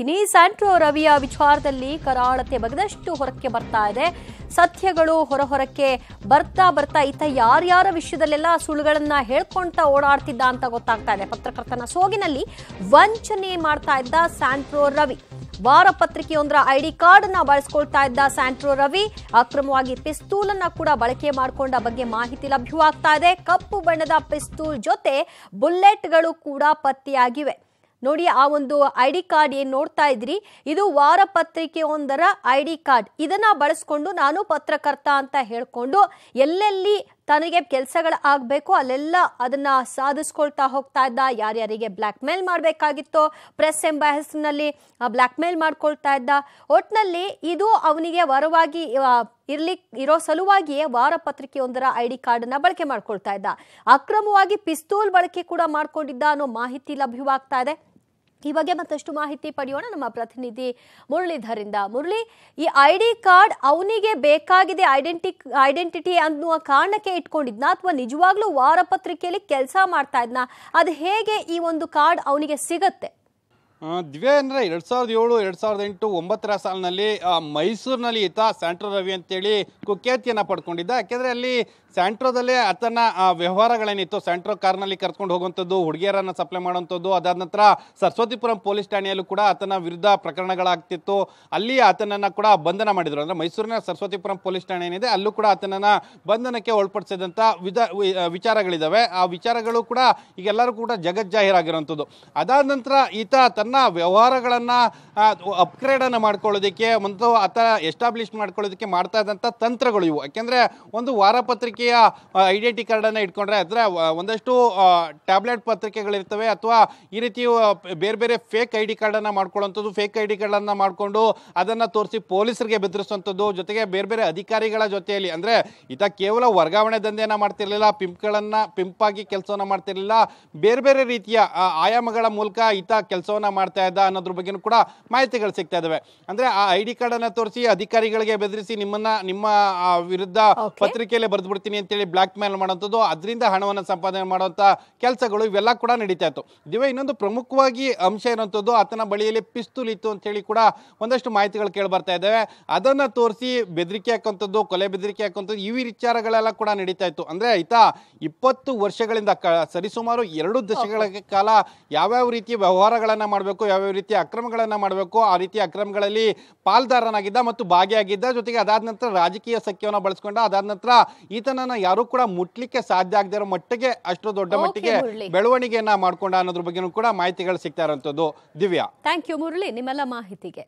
ತಿನಿ Santro ರವಿಯ ವಿಚಾರದಲ್ಲಿ ಕರಾಳತೆ ಬಗೆದಷ್ಟು ಹೊರಕ್ಕೆ ಬರ್ತಾ ಇದೆ ಸತ್ಯಗಳು ಹೊರ ಹೊರಕ್ಕೆ ಬರ್ತಾ ಬರ್ತಾ ಈತ ಯಾರ್ಯಾರ ವಿಷಯದಲ್ಲೆಲ್ಲ ಸುಳ್ಳುಗಳನ್ನ ಹೇಳ್ಕೊಂತ ಓಡಾಡ್ತಿದ್ದ ಅಂತ ಗೊತ್ತಾಗ್ತಾ ಇದೆ ಪತ್ರಕರ್ತನ ಸೋಗಿನಲ್ಲಿ ವಂಚನೆ ಮಾಡ್ತಾ ಇದ್ದ ಸ್ಯಾಂಟ್ರೋ ರವಿ ವಾರಪತ್ರಿಕೆಯೊಂದರ ಐ ಡಿ ಕಾರ್ಡ್ ನ ಬಳಸ್ಕೊಳ್ತಾ ಇದ್ದ ಸ್ಯಾಂಟ್ರೋ ರವಿ ಅಕ್ರಮವಾಗಿ ಪಿಸ್ತೂಲ್ ಅನ್ನ ಕೂಡ ಬಳಕೆ ಮಾಡಿಕೊಂಡ ಬಗ್ಗೆ ಮಾಹಿತಿ ಲಭ್ಯವಾಗ್ತಾ ಇದೆ ಕಪ್ಪು ಬಣ್ಣದ ಪಿಸ್ತೂಲ್ ಜೊತೆ ಬುಲೆಟ್ಗಳು ಕೂಡ ಪತ್ತೆಯಾಗಿವೆ ನೋಡಿ ಆ ಒಂದು ಐ ಡಿ ಕಾರ್ಡ್ ಏನು ನೋಡ್ತಾ ಇದ್ರಿ ಇದು ವಾರಪತ್ರಿಕೆ ಒಂದರ ಐ ಡಿ ಕಾರ್ಡ್ ಇದನ್ನ ಬಳಸ್ಕೊಂಡು ನಾನು ಪತ್ರಕರ್ತ ಅಂತ ಹೇಳ್ಕೊಂಡು ಎಲ್ಲೆಲ್ಲಿ ತನಗೆ ಕೆಲಸಗಳು ಆಗಬೇಕು ಅಲ್ಲೆಲ್ಲ ಅದನ್ನ ಸಾಧಿಸ್ಕೊಳ್ತಾ ಹೋಗ್ತಾ ಇದ್ದ ಯಾರ್ಯಾರಿಗೆ ಬ್ಲ್ಯಾಕ್ ಮೇಲ್ ಮಾಡಬೇಕಾಗಿತ್ತೋ ಪ್ರೆಸ್ ಎಂಬ ಹೆಸರಿನಲ್ಲಿ ಬ್ಲಾಕ್ ಮೇಲ್ ಮಾಡ್ಕೊಳ್ತಾ ಇದ್ದ ಒಟ್ನಲ್ಲಿ ಇದು ಅವನಿಗೆ ವರವಾಗಿ ಇರ್ಲಿ ಇರೋ ಸಲುವಾಗಿಯೇ ಒಂದರ ಐ ಡಿ ಕಾರ್ಡನ್ನು ಬಳಕೆ ಮಾಡ್ಕೊಳ್ತಾ ಇದ್ದ ಅಕ್ರಮವಾಗಿ ಪಿಸ್ತೂಲ್ ಬಳಕೆ ಕೂಡ ಮಾಡ್ಕೊಂಡಿದ್ದ ಅನ್ನೋ ಮಾಹಿತಿ ಲಭ್ಯವಾಗ್ತಾ ಇದೆ ಈ ಬಗ್ಗೆ ಮತ್ತಷ್ಟು ಮಾಹಿತಿ ಪಡೆಯೋಣ ನಮ್ಮ ಪ್ರತಿನಿಧಿ ಮುರಳೀಧರಿಂದ ಮುರಳಿ ಈ ಐ ಡಿ ಕಾರ್ಡ್ ಅವನಿಗೆ ಬೇಕಾಗಿದೆ ಐಡೆಂಟಿ ಐಡೆಂಟಿಟಿ ಅನ್ನುವ ಕಾರಣಕ್ಕೆ ಇಟ್ಕೊಂಡಿದ್ನ ಅಥವಾ ನಿಜವಾಗ್ಲೂ ವಾರಪತ್ರಿಕೆಯಲ್ಲಿ ಕೆಲಸ ಮಾಡ್ತಾ ಇದ್ನ ಅದು ಹೇಗೆ ಈ ಒಂದು ಕಾರ್ಡ್ ಅವನಿಗೆ ಸಿಗತ್ತೆ ದಿವ್ಯಾ ಅಂದರೆ ಎರಡು ಸಾವಿರದ ಏಳು ಎರಡು ಸಾವಿರದ ಎಂಟು ಒಂಬತ್ತರ ಸಾಲಿನಲ್ಲಿ ಮೈಸೂರಿನಲ್ಲಿ ಈತ ಸ್ಯಾಂಟ್ರೋ ರವಿ ಅಂತೇಳಿ ಕುಖ್ಯಾತಿಯನ್ನು ಪಡ್ಕೊಂಡಿದ್ದ ಯಾಕೆಂದರೆ ಅಲ್ಲಿ ಸ್ಯಾಂಟ್ರೋದಲ್ಲೇ ಆತನ ವ್ಯವಹಾರಗಳೇನಿತ್ತು ಸ್ಯಾಂಟ್ರೋ ಕಾರ್ನಲ್ಲಿ ಕರ್ಕೊಂಡು ಹೋಗುವಂಥದ್ದು ಹುಡುಗಿಯರನ್ನು ಸಪ್ಲೈ ಮಾಡುವಂಥದ್ದು ಅದಾದ ನಂತರ ಸರಸ್ವತಿಪುರಂ ಪೊಲೀಸ್ ಠಾಣೆಯಲ್ಲೂ ಕೂಡ ಆತನ ವಿರುದ್ಧ ಪ್ರಕರಣಗಳಾಗ್ತಿತ್ತು ಅಲ್ಲಿ ಆತನನ್ನು ಕೂಡ ಬಂಧನ ಮಾಡಿದರು ಅಂದರೆ ಮೈಸೂರಿನ ಸರಸ್ವತಿಪುರಂ ಪೊಲೀಸ್ ಠಾಣೆ ಏನಿದೆ ಅಲ್ಲೂ ಕೂಡ ಆತನನ್ನು ಬಂಧನಕ್ಕೆ ಒಳಪಡಿಸಿದಂಥ ವಿಧ ವಿಚಾರಗಳಿದ್ದಾವೆ ಆ ವಿಚಾರಗಳು ಕೂಡ ಈಗೆಲ್ಲರೂ ಕೂಡ ಜಗಜ್ಜಾಹೀರಾಗಿರುವಂಥದ್ದು ಅದಾದ ನಂತರ ಈತ ತನ್ನ ತನ್ನ ವ್ಯವಹಾರಗಳನ್ನು ಅಪ್ಗ್ರೇಡನ್ನು ಮಾಡ್ಕೊಳ್ಳೋದಕ್ಕೆ ಒಂದು ಆ ಥರ ಎಸ್ಟಾಬ್ಲಿಷ್ ಮಾಡ್ಕೊಳ್ಳೋದಕ್ಕೆ ಮಾಡ್ತಾ ಇದ್ದಂಥ ತಂತ್ರಗಳು ಇವು ಯಾಕೆಂದರೆ ಒಂದು ವಾರಪತ್ರಿಕೆಯ ಐಡೆಂಟಿ ಕಾರ್ಡನ್ನು ಇಟ್ಕೊಂಡ್ರೆ ಅದರ ಒಂದಷ್ಟು ಟ್ಯಾಬ್ಲೆಟ್ ಪತ್ರಿಕೆಗಳಿರ್ತವೆ ಅಥವಾ ಈ ರೀತಿ ಬೇರೆ ಬೇರೆ ಫೇಕ್ ಐ ಡಿ ಕಾರ್ಡನ್ನು ಮಾಡ್ಕೊಳ್ಳೋಂಥದ್ದು ಫೇಕ್ ಐ ಡಿ ಕಾರ್ಡನ್ನು ಮಾಡಿಕೊಂಡು ಅದನ್ನು ತೋರಿಸಿ ಪೊಲೀಸರಿಗೆ ಬೆದರಿಸುವಂಥದ್ದು ಜೊತೆಗೆ ಬೇರೆ ಬೇರೆ ಅಧಿಕಾರಿಗಳ ಜೊತೆಯಲ್ಲಿ ಅಂದರೆ ಈತ ಕೇವಲ ವರ್ಗಾವಣೆ ದಂಧೆಯನ್ನು ಮಾಡ್ತಿರಲಿಲ್ಲ ಪಿಂಪ್ಗಳನ್ನು ಪಿಂಪಾಗಿ ಕೆಲಸವನ್ನು ಮಾಡ್ತಿರಲಿಲ್ಲ ಬೇರೆ ಬೇರೆ ರೀತಿಯ ಆಯಾಮಗಳ ಮೂಲಕ ಈತ ಕೆಲಸವನ್ನು ಮಾಡ್ತಾ ಇದ್ದ ಅನ್ನೋದ್ರ ಬಗ್ಗೆನೂ ಕೂಡ ಮಾಹಿತಿಗಳು ಸಿಗ್ತಾ ಇದಾವೆ ಅಂದ್ರೆ ಆ ಐ ಡಿ ಕಾರ್ಡ್ ಅನ್ನ ತೋರಿಸಿ ಅಧಿಕಾರಿಗಳಿಗೆ ಬೆದರಿಸಿ ನಿಮ್ಮನ್ನ ನಿಮ್ಮ ವಿರುದ್ಧ ಪತ್ರಿಕೆಯಲ್ಲಿ ಬರೆದು ಬಿಡ್ತೀನಿ ಹೇಳಿ ಬ್ಲಾಕ್ ಮೇಲ್ ಮಾಡುವಂಥದ್ದು ಅದರಿಂದ ಹಣವನ್ನು ಸಂಪಾದನೆ ಮಾಡುವಂಥ ಕೆಲಸಗಳು ಇವೆಲ್ಲ ಕೂಡ ನಡೀತಾ ಇತ್ತು ದಿವೇ ಇನ್ನೊಂದು ಪ್ರಮುಖವಾಗಿ ಅಂಶ ಇರುವಂಥದ್ದು ಆತನ ಬಳಿಯಲ್ಲಿ ಪಿಸ್ತೂಲ್ ಇತ್ತು ಹೇಳಿ ಕೂಡ ಒಂದಷ್ಟು ಮಾಹಿತಿಗಳು ಕೇಳಿ ಬರ್ತಾ ಇದ್ದಾವೆ ಅದನ್ನ ತೋರಿಸಿ ಬೆದರಿಕೆ ಹಾಕುವಂಥದ್ದು ಕೊಲೆ ಬೆದರಿಕೆ ಹಾಕುವಂಥದ್ದು ಈ ವಿಚಾರಗಳೆಲ್ಲ ಕೂಡ ನಡೀತಾ ಇತ್ತು ಅಂದ್ರೆ ಆಯಿತಾ ಇಪ್ಪತ್ತು ವರ್ಷಗಳಿಂದ ಕ ಸರಿಸುಮಾರು ಎರಡು ದಶಕಗಳ ಕಾಲ ಯಾವ್ಯಾವ ರೀತಿಯ ವ್ಯವಹಾರಗಳನ್ನು ಮಾಡಬೇಕು ಮಾಡಬೇಕು ಯಾವ ರೀತಿಯ ಅಕ್ರಮಗಳನ್ನು ಮಾಡಬೇಕು ಆ ರೀತಿಯ ಅಕ್ರಮಗಳಲ್ಲಿ ಪಾಲ್ದಾರನಾಗಿದ್ದ ಮತ್ತು ಭಾಗಿಯಾಗಿದ್ದ ಜೊತೆಗೆ ಅದಾದ ನಂತರ ರಾಜಕೀಯ ಸಖ್ಯವನ್ನು ಬಳಸ್ಕೊಂಡ ಅದಾದ ನಂತರ ಈತನನ್ನ ಯಾರು ಕೂಡ ಮುಟ್ಲಿಕ್ಕೆ ಸಾಧ್ಯ ಆಗದೆ ಮಟ್ಟಿಗೆ ಅಷ್ಟು ದೊಡ್ಡ ಮಟ್ಟಿಗೆ ಬೆಳವಣಿಗೆಯನ್ನ ಮಾಡ್ಕೊಂಡ ಅನ್ನೋದ್ರ ಬಗ್ಗೆ ಕೂಡ ಮಾಹಿತಿಗಳು ಸಿಗ್ತಾ ಇರುವಂತದ್ದು ದಿವ್ಯಾ ಥ್ಯಾಂಕ್ ಯು ಮುರಳಿ ನಿಮ್ಮೆಲ್ಲ ಮಾಹಿತಿಗೆ